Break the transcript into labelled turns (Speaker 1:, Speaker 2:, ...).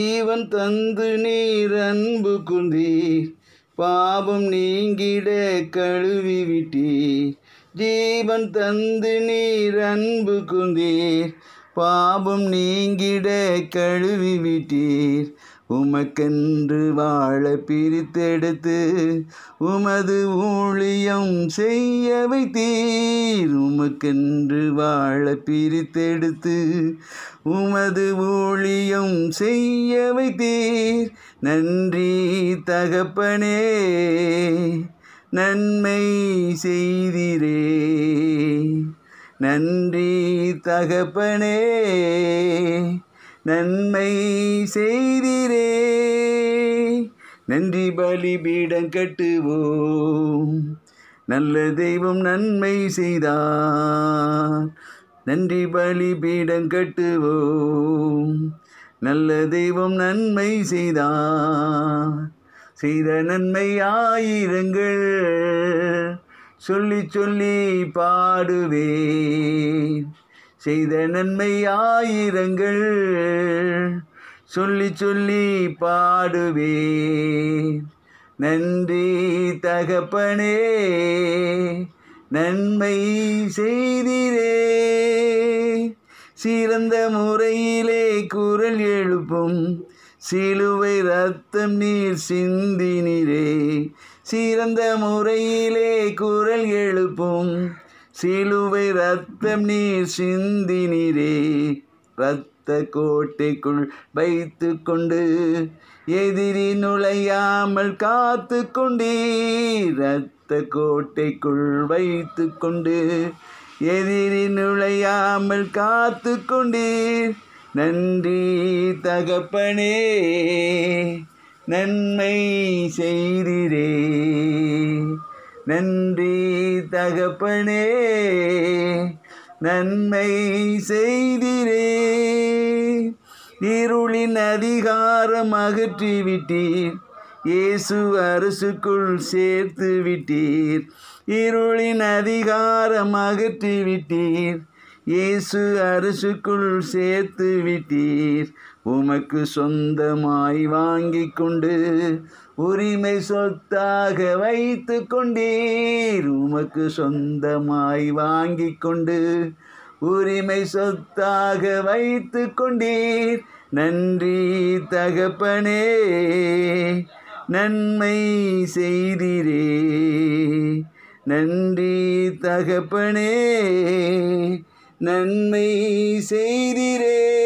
Speaker 1: ஜீவன் தந்து நீர் அன்பு குந்தீர் பாவம் நீங்கிட கழுவி விட்டீர் ஜீவன் தந்து நீர் அன்பு குந்தீர் பாவம் நீங்கிட கழுவி விட்டீர் உமக்கென்று வாழ பிரித்தெடுத்து உமது ஊழியம் செய்ய வைத்தீர் உமக்கென்று வாழ பிரித்தெடுத்து உமது ஊழியம் செய்ய வைத்தீர் நன்றி தகப்பனே நன்மை செய்திரே நன்றி தகப்பனே நன்மை செய்திரே நன்றி பீடம் கட்டுவோம் நல்ல தெய்வம் நன்மை செய்தார் நன்றி பீடம் கட்டுவோம் நல்ல தெய்வம் நன்மை செய்தார் செய்த நன்மை ஆயிரங்கள் சொல்லி சொல்லி பாடுவேன் செய்த நன்மை ஆயிரங்கள் சொல்லி சொல்லி பாடுவே நன்றி தகப்பனே நன்மை செய்திரே சிறந்த முறையிலே குரல் எழுப்பும் சிலுவை ரத்தம் நீர் சிந்தினிரே சிறந்த முறையிலே குரல் எழுப்பும் சிலுவை ரத்தம் நீர் சிந்தினிரே இரத்த கோட்டைக்குள் வைத்து கொண்டு எதிரி நுழையாமல் காத்து கொண்டே இரத்த கோட்டைக்குள் வைத்து கொண்டு எதிரி நுழையாமல் காத்து கொண்டீர் நன்றி தகப்பனே நன்மை செய்திரே நன்றி தகப்பனே நன்மை செய்திரே இருளின் அதிகாரம் அகற்றி விட்டீர் இயேசு அரசுக்குள் சேர்த்து விட்டீர் இருளின் அதிகாரம் அகற்றி விட்டீர் இயேசு அரசுக்குள் சேர்த்து விட்டீர் உமக்கு சொந்தமாய் வாங்கி கொண்டு உரிமை சொத்தாக வைத்து கொண்டீர் உமக்கு சொந்தமாய் வாங்கி கொண்டு உரிமை சொத்தாக வைத்து கொண்டீர் நன்றி தகப்பனே நன்மை செய்திரே நன்றி தகப்பனே நன்மை செய்திரே